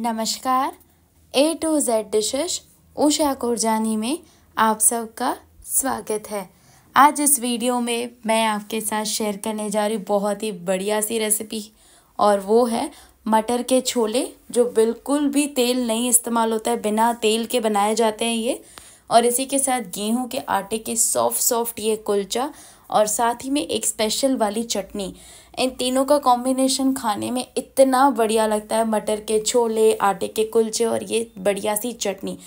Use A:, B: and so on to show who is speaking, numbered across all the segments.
A: नमस्कार A to Z dishes Usha Kurjani में आप सबका स्वागत है आज इस वीडियो में मैं आपके साथ शेयर करने जा रही हूँ बहुत ही बढ़िया सी रेसिपी और वो है मटर के छोले जो बिल्कुल भी तेल नहीं इस्तेमाल होता है बिना तेल के बनाए जाते हैं ये और इसी के साथ गेहूं के आटे के सॉफ्ट सॉफ्ट ये कुलचा और साथ ही में एक स्पेशल वाली चटनी इन तीनों का कॉम्बिनेशन खाने में इतना बढ़िया लगता है मटर के छोले आटे के कुलचे और ये बढ़िया सी चटनी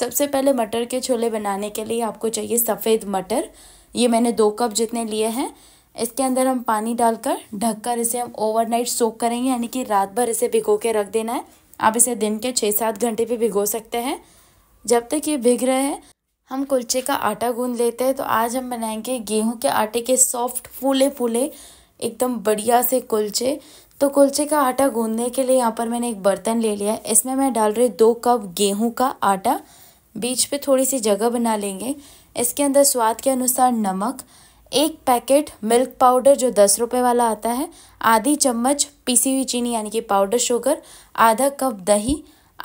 A: सबसे पहले मटर के छोले बनाने के लिए आपको चाहिए सफ़ेद मटर ये मैंने दो कप जितने लिए हैं इसके अंदर हम पानी डालकर ढककर इसे हम ओवरनाइट सोक करेंगे यानी कि रात भर इसे भिगो के रख देना है आप इसे दिन के छः सात घंटे भी भिगो सकते हैं जब तक ये भिग रहे हैं हम कुलचे का आटा गूंद लेते हैं तो आज हम बनाएंगे गेहूं के आटे के सॉफ्ट फूले फूले एकदम बढ़िया से कुलचे तो कुलचे का आटा गूंदने के लिए यहाँ पर मैंने एक बर्तन ले लिया है इसमें मैं डाल रही दो कप गेहूँ का आटा बीच पे थोड़ी सी जगह बना लेंगे इसके अंदर स्वाद के अनुसार नमक एक पैकेट मिल्क पाउडर जो दस रुपये वाला आता है आधी चम्मच पीसी हुई चीनी यानी कि पाउडर शुगर आधा कप दही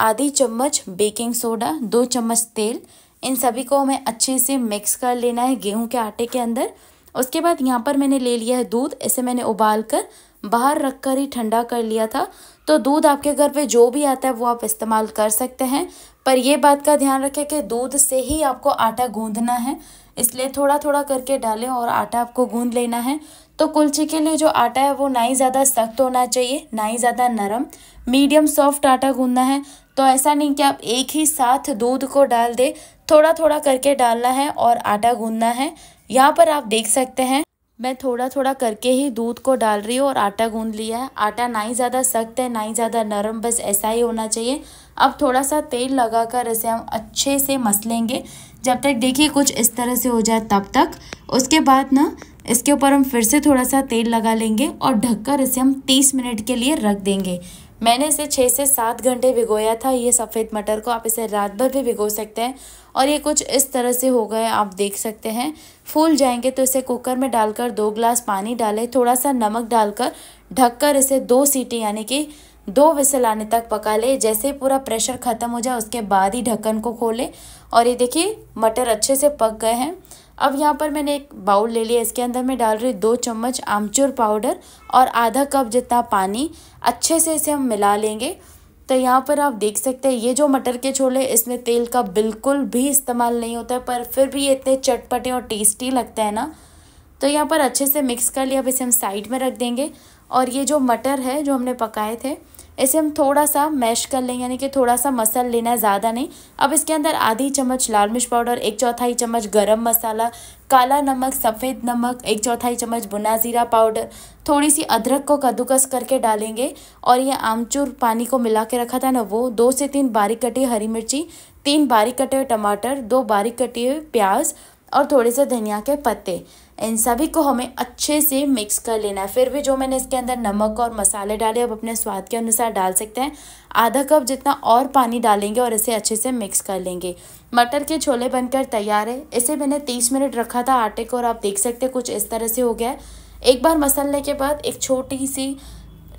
A: आधी चम्मच बेकिंग सोडा दो चम्मच तेल इन सभी को हमें अच्छे से मिक्स कर लेना है गेहूं के आटे के अंदर उसके बाद यहाँ पर मैंने ले लिया है दूध इसे मैंने उबाल कर बाहर रख कर ही ठंडा कर लिया था तो दूध आपके घर पे जो भी आता है वो आप इस्तेमाल कर सकते हैं पर ये बात का ध्यान रखें कि दूध से ही आपको आटा गूँधना है इसलिए थोड़ा थोड़ा करके डालें और आटा आपको गूँध लेना है तो कुलचे के लिए जो आटा है वो ना ही ज़्यादा सख्त होना चाहिए ना ही ज़्यादा नरम मीडियम सॉफ्ट आटा गूंदना है तो ऐसा नहीं कि आप एक ही साथ दूध को डाल दें थोड़ा थोड़ा करके डालना है और आटा गूंदना है यहाँ पर आप देख सकते हैं मैं थोड़ा थोड़ा करके ही दूध को डाल रही हूँ और आटा गूंद लिया है आटा ना ही ज़्यादा सख्त है ना ही ज़्यादा नरम बस ऐसा ही होना चाहिए अब थोड़ा सा तेल लगाकर इसे हम अच्छे से मसलेंगे जब तक देखिए कुछ इस तरह से हो जाए तब तक उसके बाद ना इसके ऊपर हम फिर से थोड़ा सा तेल लगा लेंगे और ढककर इसे हम तीस मिनट के लिए रख देंगे मैंने इसे छः से सात घंटे भिगोया था ये सफ़ेद मटर को आप इसे रात भर भी भिगो सकते हैं और ये कुछ इस तरह से हो गए आप देख सकते हैं फूल जाएंगे तो इसे कुकर में डालकर दो ग्लास पानी डालें थोड़ा सा नमक डालकर ढककर इसे दो सीटी यानी कि दो विसल आने तक पका ले जैसे पूरा प्रेशर ख़त्म हो जाए उसके बाद ही ढक्कन को खोलें और ये देखिए मटर अच्छे से पक गए हैं अब यहाँ पर मैंने एक बाउल ले लिया इसके अंदर मैं डाल रही हूँ दो चम्मच आमचूर पाउडर और आधा कप जितना पानी अच्छे से इसे हम मिला लेंगे तो यहाँ पर आप देख सकते हैं ये जो मटर के छोले इसमें तेल का बिल्कुल भी इस्तेमाल नहीं होता है पर फिर भी ये इतने चटपटे और टेस्टी लगते हैं ना तो यहाँ पर अच्छे से मिक्स कर लिया अब इसे हम साइड में रख देंगे और ये जो मटर है जो हमने पकाए थे इसे हम थोड़ा सा मैश कर लेंगे यानी कि थोड़ा सा मसल लेना है ज़्यादा नहीं अब इसके अंदर आधी चम्मच लाल मिर्च पाउडर एक चौथाई चम्मच गरम मसाला काला नमक सफ़ेद नमक एक चौथाई चम्मच बुना ज़ीरा पाउडर थोड़ी सी अदरक को कद्दूकस करके डालेंगे और ये आमचूर पानी को मिला के रखा था ना वो दो से तीन बारीक कटी हरी मिर्ची तीन बारीक कटे हुए टमाटर दो बारीक कटे हुए प्याज और थोड़े से धनिया के पत्ते इन सभी को हमें अच्छे से मिक्स कर लेना है फिर भी जो मैंने इसके अंदर नमक और मसाले डाले अब अपने स्वाद के अनुसार डाल सकते हैं आधा कप जितना और पानी डालेंगे और इसे अच्छे से मिक्स कर लेंगे मटर के छोले बनकर तैयार है इसे मैंने तीस मिनट रखा था आटे को और आप देख सकते हैं कुछ इस तरह से हो गया है एक बार मसलने के बाद एक छोटी सी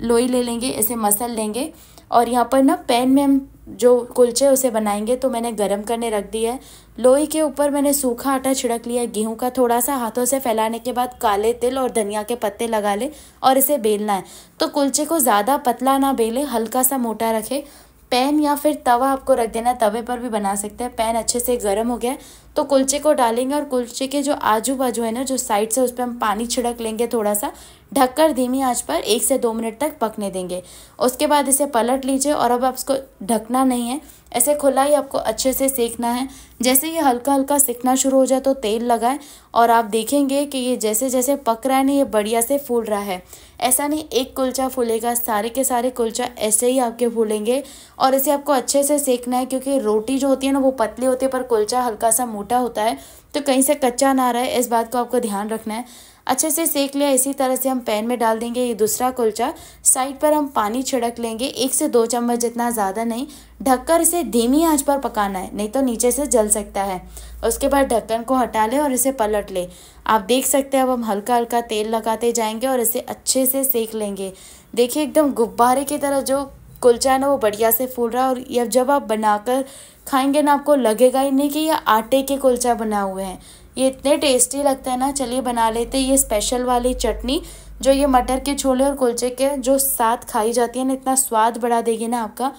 A: लोई ले लेंगे इसे मसल लेंगे और यहाँ पर ना पैन में हम जो कुलचे उसे बनाएंगे तो मैंने गरम करने रख दिया है लोई के ऊपर मैंने सूखा आटा छिड़क लिया गेहूं का थोड़ा सा हाथों से फैलाने के बाद काले तिल और धनिया के पत्ते लगा ले और इसे बेलना है तो कुलचे को ज़्यादा पतला ना बेले हल्का सा मोटा रखे पैन या फिर तवा आपको रख देना तवे पर भी बना सकते हैं पैन अच्छे से गर्म हो गया तो कुलचे को डालेंगे और कुलचे के जो आजू बाजू है ना जो साइड से उस पर हम पानी छिड़क लेंगे थोड़ा सा ढककर धीमी आंच पर एक से दो मिनट तक पकने देंगे उसके बाद इसे पलट लीजिए और अब आप इसको ढकना नहीं है ऐसे खुला ही आपको अच्छे से सेकना है जैसे ये हल्का हल्का सेकना शुरू हो जाए तो तेल लगाएं और आप देखेंगे कि ये जैसे जैसे पक रहा है ना ये बढ़िया से फूल रहा है ऐसा नहीं एक कुलचा फूलेगा सारे के सारे कुलचा ऐसे ही आपके फूलेंगे और इसे आपको अच्छे से सेकना है क्योंकि रोटी जो होती है ना वो पतली होती है पर कुलचा हल्का सा मोटा होता है तो कहीं से कच्चा ना रहे इस बात को आपको ध्यान रखना है अच्छे से सेक लिया इसी तरह से हम पैन में डाल देंगे ये दूसरा कुलचा साइड पर हम पानी छिड़क लेंगे एक से दो चम्मच जितना ज़्यादा नहीं ढककर इसे धीमी आंच पर पकाना है नहीं तो नीचे से जल सकता है उसके बाद ढक्कन को हटा ले और इसे पलट ले आप देख सकते हैं अब हम हल्का हल्का तेल लगाते जाएंगे और इसे अच्छे से सेक लेंगे देखिए एकदम गुब्बारे की तरह जो कुलचा है ना वो बढ़िया से फूल रहा है और ये जब आप बनाकर खाएंगे ना आपको लगेगा ही नहीं कि यह आटे के कुलचा बना हुए हैं ये इतने टेस्टी लगते हैं ना चलिए बना लेते हैं ये स्पेशल वाली चटनी जो ये मटर के छोले और कुलचे के जो साथ खाई जाती है ना इतना स्वाद बढ़ा देगी ना आपका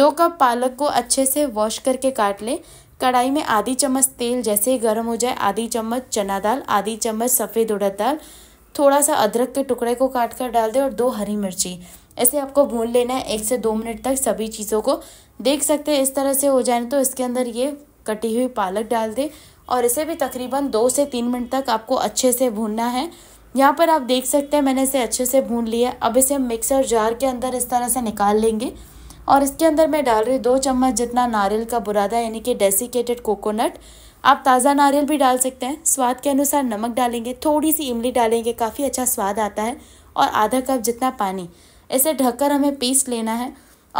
A: दो कप पालक को अच्छे से वॉश करके काट लें कढ़ाई में आधी चम्मच तेल जैसे ही गर्म हो जाए आधी चम्मच चना दाल आधी चम्मच सफ़ेद उड़द दाल थोड़ा सा अदरक के टुकड़े को काट कर डाल दें और दो हरी मिर्ची ऐसे आपको भून लेना है एक से दो मिनट तक सभी चीज़ों को देख सकते हैं इस तरह से हो जाए तो इसके अंदर ये कटी हुई पालक डाल दें और इसे भी तकरीबन दो से तीन मिनट तक आपको अच्छे से भूनना है यहाँ पर आप देख सकते हैं मैंने इसे अच्छे से भून लिया अब इसे मिक्सर जार के अंदर इस तरह से निकाल लेंगे और इसके अंदर मैं डाल रही दो चम्मच जितना नारियल का बुरादा यानी कि डेसिकेटेड कोकोनट आप ताज़ा नारियल भी डाल सकते हैं स्वाद के अनुसार नमक डालेंगे थोड़ी सी इमली डालेंगे काफ़ी अच्छा स्वाद आता है और आधा कप जितना पानी इसे ढककर हमें पीस लेना है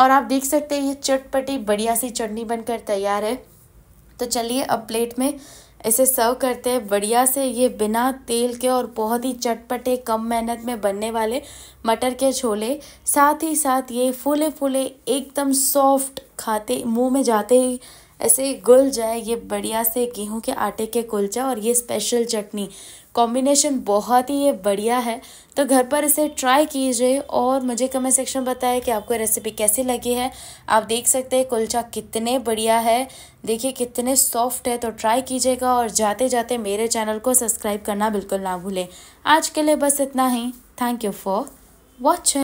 A: और आप देख सकते हैं ये चटपटी बढ़िया सी चटनी बनकर तैयार है तो चलिए अब प्लेट में इसे सर्व करते हैं बढ़िया से ये बिना तेल के और बहुत ही चटपटे कम मेहनत में बनने वाले मटर के छोले साथ ही साथ ये फूले फूले एकदम सॉफ्ट खाते मुंह में जाते ही ऐसे गुल जाए ये बढ़िया से गेहूं के आटे के कुलचा और ये स्पेशल चटनी कॉम्बिनेशन बहुत ही ये बढ़िया है तो घर पर इसे ट्राई कीजिए और मुझे कमेंट सेक्शन में बताएं कि आपको रेसिपी कैसी लगी है आप देख सकते हैं कुलचा कितने बढ़िया है देखिए कितने सॉफ्ट है तो ट्राई कीजिएगा और जाते जाते मेरे चैनल को सब्सक्राइब करना बिल्कुल ना भूलें आज के लिए बस इतना ही थैंक यू फॉर वॉचिंग